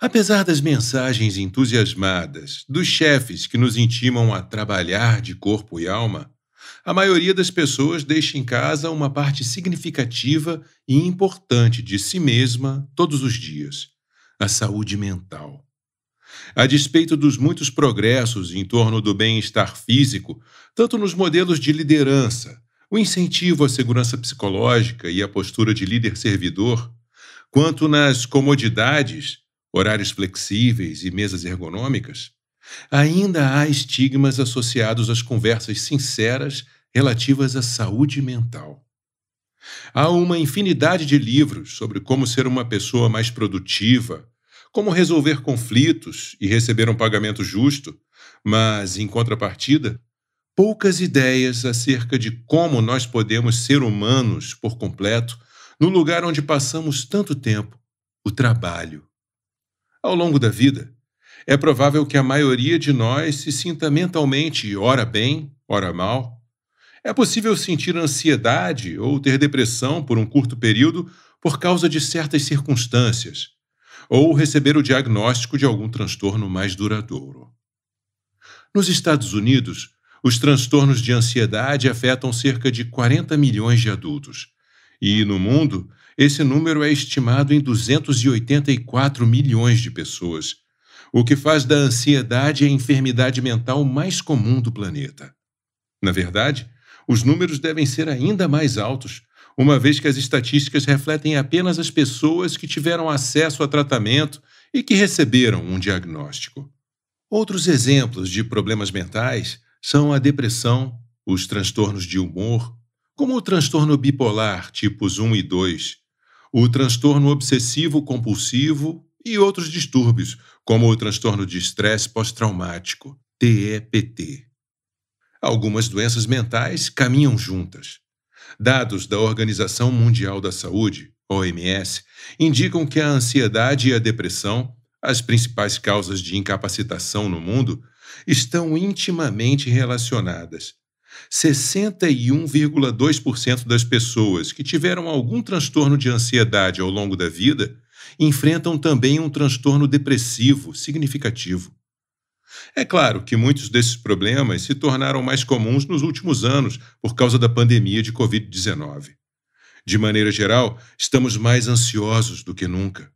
Apesar das mensagens entusiasmadas dos chefes que nos intimam a trabalhar de corpo e alma, a maioria das pessoas deixa em casa uma parte significativa e importante de si mesma todos os dias: a saúde mental. A despeito dos muitos progressos em torno do bem-estar físico, tanto nos modelos de liderança, o incentivo à segurança psicológica e a postura de líder-servidor, quanto nas comodidades horários flexíveis e mesas ergonômicas, ainda há estigmas associados às conversas sinceras relativas à saúde mental. Há uma infinidade de livros sobre como ser uma pessoa mais produtiva, como resolver conflitos e receber um pagamento justo, mas, em contrapartida, poucas ideias acerca de como nós podemos ser humanos por completo no lugar onde passamos tanto tempo o trabalho ao longo da vida, é provável que a maioria de nós se sinta mentalmente ora bem, ora mal. É possível sentir ansiedade ou ter depressão por um curto período por causa de certas circunstâncias, ou receber o diagnóstico de algum transtorno mais duradouro. Nos Estados Unidos, os transtornos de ansiedade afetam cerca de 40 milhões de adultos, e no mundo, esse número é estimado em 284 milhões de pessoas, o que faz da ansiedade a enfermidade mental mais comum do planeta. Na verdade, os números devem ser ainda mais altos, uma vez que as estatísticas refletem apenas as pessoas que tiveram acesso a tratamento e que receberam um diagnóstico. Outros exemplos de problemas mentais são a depressão, os transtornos de humor, como o transtorno bipolar tipos 1 e 2, o transtorno obsessivo-compulsivo e outros distúrbios, como o transtorno de estresse pós-traumático, TEPT. Algumas doenças mentais caminham juntas. Dados da Organização Mundial da Saúde, OMS, indicam que a ansiedade e a depressão, as principais causas de incapacitação no mundo, estão intimamente relacionadas 61,2% das pessoas que tiveram algum transtorno de ansiedade ao longo da vida enfrentam também um transtorno depressivo significativo. É claro que muitos desses problemas se tornaram mais comuns nos últimos anos por causa da pandemia de Covid-19. De maneira geral, estamos mais ansiosos do que nunca.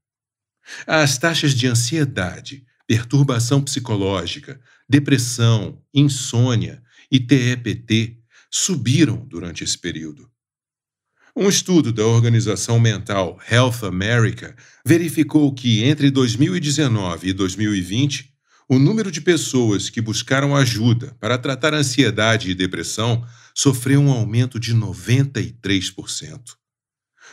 As taxas de ansiedade, perturbação psicológica, depressão, insônia, e TEPT subiram durante esse período. Um estudo da organização mental Health America verificou que entre 2019 e 2020, o número de pessoas que buscaram ajuda para tratar ansiedade e depressão sofreu um aumento de 93%.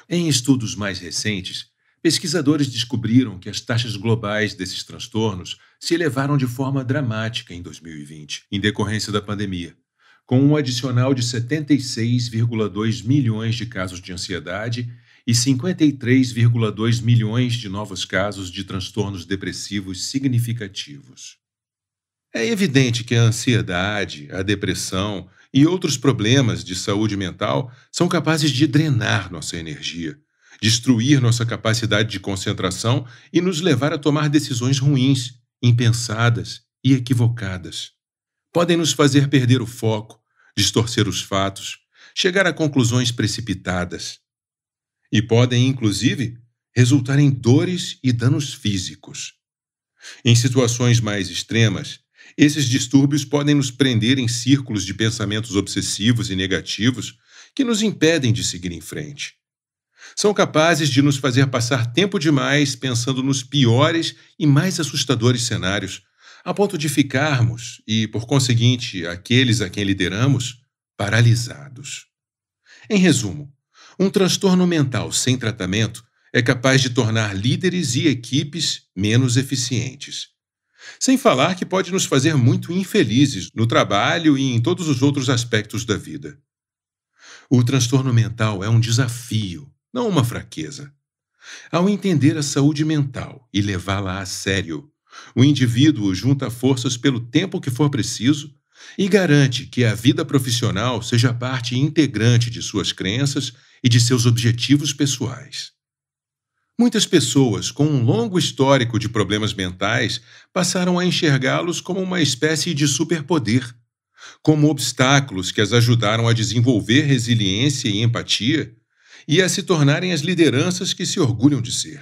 Em estudos mais recentes, Pesquisadores descobriram que as taxas globais desses transtornos se elevaram de forma dramática em 2020, em decorrência da pandemia, com um adicional de 76,2 milhões de casos de ansiedade e 53,2 milhões de novos casos de transtornos depressivos significativos. É evidente que a ansiedade, a depressão e outros problemas de saúde mental são capazes de drenar nossa energia destruir nossa capacidade de concentração e nos levar a tomar decisões ruins, impensadas e equivocadas. Podem nos fazer perder o foco, distorcer os fatos, chegar a conclusões precipitadas. E podem, inclusive, resultar em dores e danos físicos. Em situações mais extremas, esses distúrbios podem nos prender em círculos de pensamentos obsessivos e negativos que nos impedem de seguir em frente. São capazes de nos fazer passar tempo demais pensando nos piores e mais assustadores cenários, a ponto de ficarmos, e por conseguinte, aqueles a quem lideramos, paralisados. Em resumo, um transtorno mental sem tratamento é capaz de tornar líderes e equipes menos eficientes. Sem falar que pode nos fazer muito infelizes no trabalho e em todos os outros aspectos da vida. O transtorno mental é um desafio não uma fraqueza. Ao entender a saúde mental e levá-la a sério, o indivíduo junta forças pelo tempo que for preciso e garante que a vida profissional seja parte integrante de suas crenças e de seus objetivos pessoais. Muitas pessoas com um longo histórico de problemas mentais passaram a enxergá-los como uma espécie de superpoder, como obstáculos que as ajudaram a desenvolver resiliência e empatia e a se tornarem as lideranças que se orgulham de ser.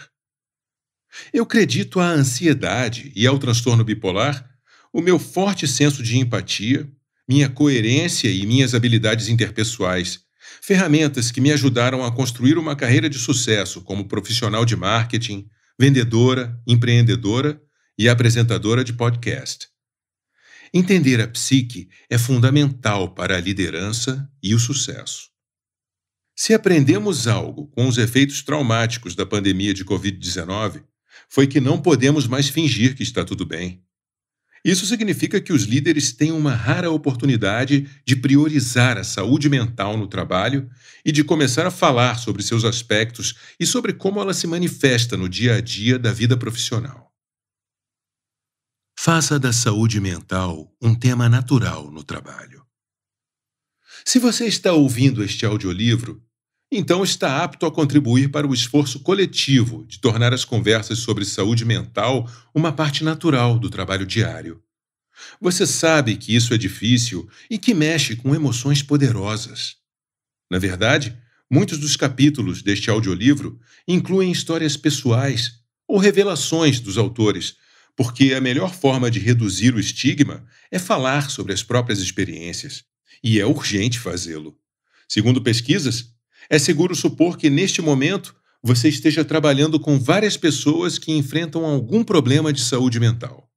Eu acredito à ansiedade e ao transtorno bipolar o meu forte senso de empatia, minha coerência e minhas habilidades interpessoais, ferramentas que me ajudaram a construir uma carreira de sucesso como profissional de marketing, vendedora, empreendedora e apresentadora de podcast. Entender a psique é fundamental para a liderança e o sucesso. Se aprendemos algo com os efeitos traumáticos da pandemia de Covid-19, foi que não podemos mais fingir que está tudo bem. Isso significa que os líderes têm uma rara oportunidade de priorizar a saúde mental no trabalho e de começar a falar sobre seus aspectos e sobre como ela se manifesta no dia a dia da vida profissional. Faça da saúde mental um tema natural no trabalho. Se você está ouvindo este audiolivro, então está apto a contribuir para o esforço coletivo de tornar as conversas sobre saúde mental uma parte natural do trabalho diário. Você sabe que isso é difícil e que mexe com emoções poderosas. Na verdade, muitos dos capítulos deste audiolivro incluem histórias pessoais ou revelações dos autores, porque a melhor forma de reduzir o estigma é falar sobre as próprias experiências e é urgente fazê-lo. Segundo pesquisas, é seguro supor que neste momento você esteja trabalhando com várias pessoas que enfrentam algum problema de saúde mental.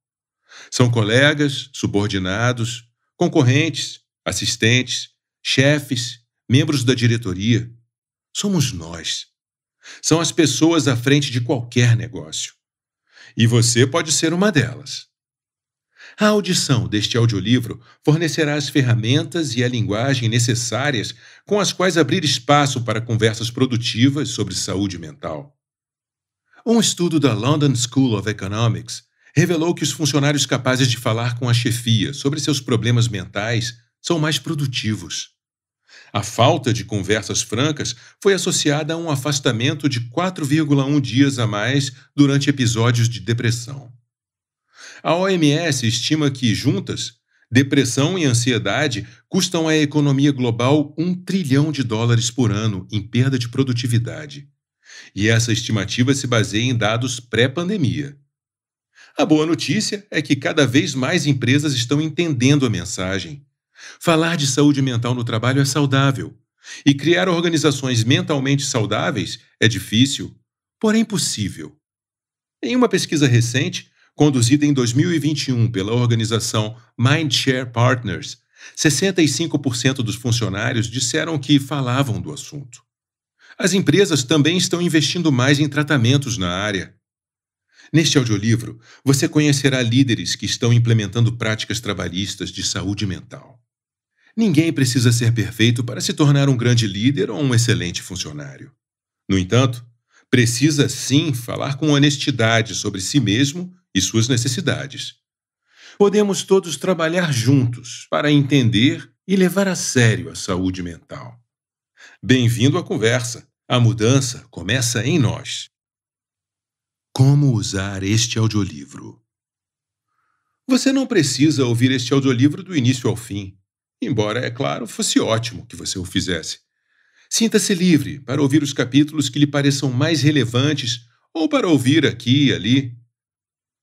São colegas, subordinados, concorrentes, assistentes, chefes, membros da diretoria. Somos nós. São as pessoas à frente de qualquer negócio. E você pode ser uma delas. A audição deste audiolivro fornecerá as ferramentas e a linguagem necessárias com as quais abrir espaço para conversas produtivas sobre saúde mental. Um estudo da London School of Economics revelou que os funcionários capazes de falar com a chefia sobre seus problemas mentais são mais produtivos. A falta de conversas francas foi associada a um afastamento de 4,1 dias a mais durante episódios de depressão. A OMS estima que, juntas, depressão e ansiedade custam à economia global um trilhão de dólares por ano em perda de produtividade. E essa estimativa se baseia em dados pré-pandemia. A boa notícia é que cada vez mais empresas estão entendendo a mensagem. Falar de saúde mental no trabalho é saudável. E criar organizações mentalmente saudáveis é difícil, porém possível. Em uma pesquisa recente, conduzida em 2021 pela organização Mindshare Partners, 65% dos funcionários disseram que falavam do assunto. As empresas também estão investindo mais em tratamentos na área. Neste audiolivro, você conhecerá líderes que estão implementando práticas trabalhistas de saúde mental. Ninguém precisa ser perfeito para se tornar um grande líder ou um excelente funcionário. No entanto, precisa sim falar com honestidade sobre si mesmo e suas necessidades. Podemos todos trabalhar juntos para entender e levar a sério a saúde mental. Bem-vindo à conversa. A mudança começa em nós. Como usar este audiolivro? Você não precisa ouvir este audiolivro do início ao fim, embora, é claro, fosse ótimo que você o fizesse. Sinta-se livre para ouvir os capítulos que lhe pareçam mais relevantes ou para ouvir aqui e ali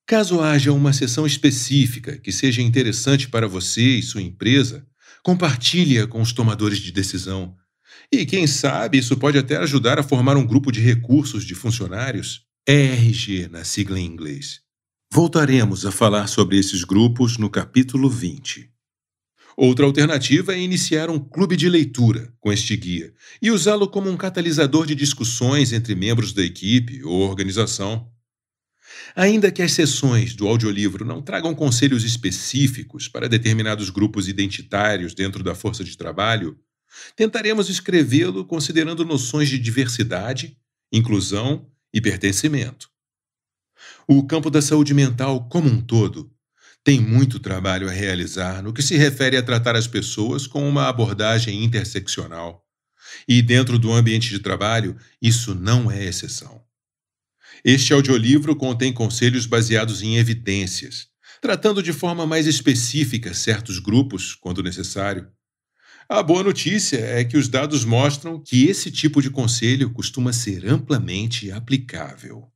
Caso haja uma sessão específica que seja interessante para você e sua empresa, compartilhe-a com os tomadores de decisão. E quem sabe isso pode até ajudar a formar um grupo de recursos de funcionários, ERG na sigla em inglês. Voltaremos a falar sobre esses grupos no capítulo 20. Outra alternativa é iniciar um clube de leitura com este guia e usá-lo como um catalisador de discussões entre membros da equipe ou organização. Ainda que as sessões do audiolivro não tragam conselhos específicos para determinados grupos identitários dentro da força de trabalho, tentaremos escrevê-lo considerando noções de diversidade, inclusão e pertencimento. O campo da saúde mental como um todo tem muito trabalho a realizar no que se refere a tratar as pessoas com uma abordagem interseccional. E dentro do ambiente de trabalho, isso não é exceção. Este audiolivro contém conselhos baseados em evidências, tratando de forma mais específica certos grupos, quando necessário. A boa notícia é que os dados mostram que esse tipo de conselho costuma ser amplamente aplicável.